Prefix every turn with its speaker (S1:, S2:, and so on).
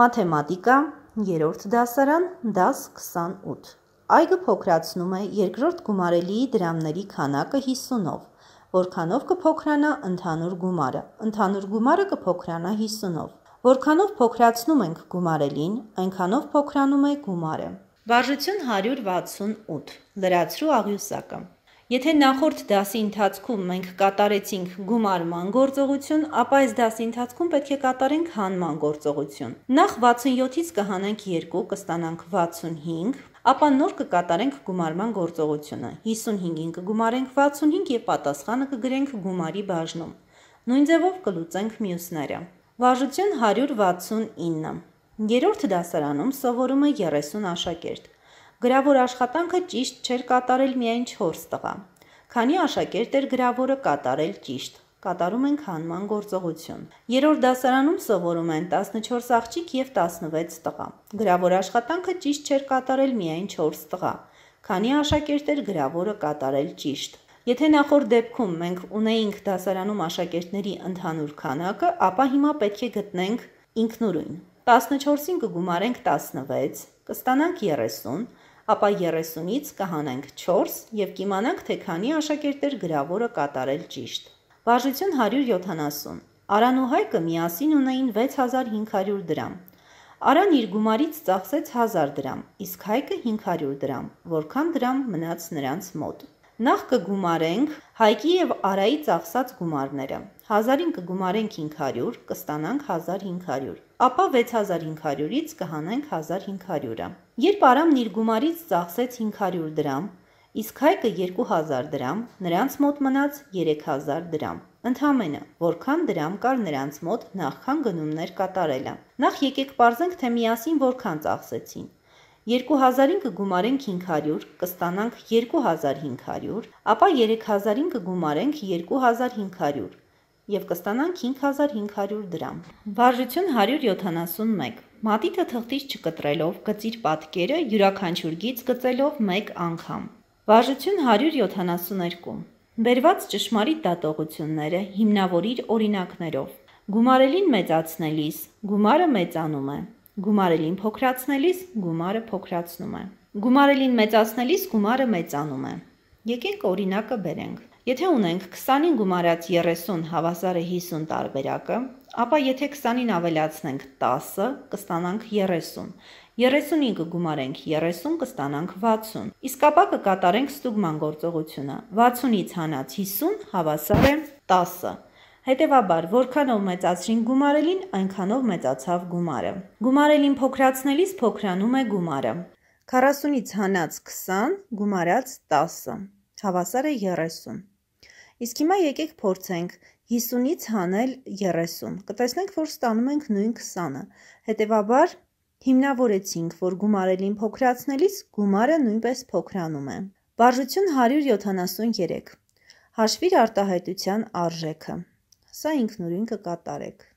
S1: մաթեմատիկա, երորդ դասարան, դաս 28։ Այգը փոքրացնում է երկրորդ գումարելի դրամների քանակը 50-ով, որքանով կփոքրանա ընդհանուր գումարը։ Ընդհանուր գումարը կփոքրանա 50-ով։ Որքանով փոքրացնում ենք գումարելին, այնքանով փոքրանում է գումարը։ Վարժություն 168։ Լրացրու աղյուսակը։ Եթե նախորդ դասի ընթացքում մենք կատարեցինք գումարման գործողություն, ապա այս դասի ընթացքում պետք է կատարենք հանման գործողություն։ Նախ 67-ից կհանենք 2, կստանանք 65, ապա նոր կկատարենք գումարման գործողությունը։ 55-ին կգումարենք 65 եւ պատասխանը կգրենք գումարի բաժնում։ Նույն ձևով կլուծենք մյուսները։ Վարժություն 169։ Երորդ դասարանում սովորում է 30 աշակերտ։ Գրավոր աշխատանքը ճիշտ չէր կատարել միայն 4 տղան։ Քանի աշակերտ էր գրավորը կատարել ճիշտ։ Կատարում ենք հանման գործողություն։ Երորդ դասարանում սովորում են 14 աղջիկ եւ 16 տղա։ Գրավոր աշխատանքը ճիշտ չէր կատարել միայն 4 տղա։ Քանի աշակերտ էր գրավորը կատարել ճիշտ։ Եթե նախորդ դեպքում մենք ունեինք դասարանում աշակերտների ընդհանուր քանակը, ապա հիմա պետք է գտնենք ինքնուրույն։ 14-ին կգումարենք 16, կստանանք 30, ապա 30-ից կհանենք 4 եւ կիմանանք, թե քանի աշակերտ էր գրավորը կատարել ճիշտ։ Բաժություն 170։ Արան ու Հայկը միասին ունեին 6500 դրամ, Արան իր գումարից ծախսեց 1000 դրամ, իսկ Հայկը 500 դրամ, որքան դրամ մնաց նրանց մոտ։ Նախ կգումարենք Հայկի եւ Արայի ծախսած գումարները։ 1000-ին կգումարենք 500, կստանանք 1500, ապա 6500-ից կհանենք 1500-ը։ Երբ Արամն իր գումարից ծախսեց 500 դրամ, իսկ Հայկը 2000 դրամ, նրանց մոտ մնաց 3000 դրամ։ Ընդհանմենը, որքան դրամ կար նրանց մոտ նախքան գնումներ կատարելը։ Նախ եկեք parzենք, թե միասին որքան ծախսեցին։ 2000-ին կգումարենք 500, կստանանք 2500, ապա 3000-ին կգումարենք 2500 և կստանանք 5500 դրամ։ Վարժություն 171 Մատիտը թղթից չկտրելով գծիր պատկերը յուրաքանչյուր գից գծելով 1 անգամ։ Վարժություն 172 Բերված ճշմարիտ դատողությունները հիմնավորիր օրինակներով։ Գումարելին մեծացնելիս գումարը մեծանում է։ Գումարելին փոքրացնելիս գումարը փոքրացնում է։ Գումարելին մեծացնելիս գումարը մեծանում է։ Եկենք օրինակը բերենք։ Եթե ունենք 20-ին գումարած 30 հավասար է 50 տարբերակը, ապա եթե 20-ին ավելացնենք 10-ը, կստանանք 30։ 35-ը գումարենք 30, կստանանք 60։ Իսկ ապա կկատարենք ստուգման գործողությունը։ 60-ից հանած 50 հավասար է 10-ը։ Հետևաբար, որքանով մեծացրին գումարելին, այնքանով մեծացավ գումարը։ Գումարելին փոքրացնելիս փոքրանում է գումարը։ 40-ից հանած 20, գումարած 10, հավասար է 30։ Իսկ հիմա եկեք փորձենք 50-ից հանել 30։ Կտեսնենք, որ ստանում ենք նույն 20-ը։ Հետևաբար, հիմնավորեցինք, որ գումարելին փոքրացնելիս գումարը նույնպես փոքրանում է։ Բարժություն 173։ Հաշվիր արտահայտության արժեքը։ Սա ինքնուրույն կկատարեք։